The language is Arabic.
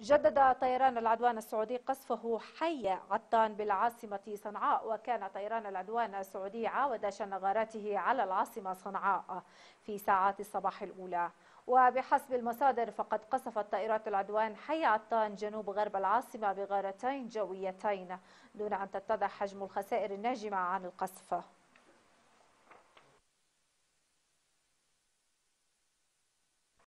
جدد طيران العدوان السعودي قصفه حي عطان بالعاصمة صنعاء وكان طيران العدوان السعودي عاود شن غاراته على العاصمة صنعاء في ساعات الصباح الأولى وبحسب المصادر فقد قصفت طائرات العدوان حي عطان جنوب غرب العاصمة بغارتين جويتين دون أن تتضح حجم الخسائر الناجمة عن القصف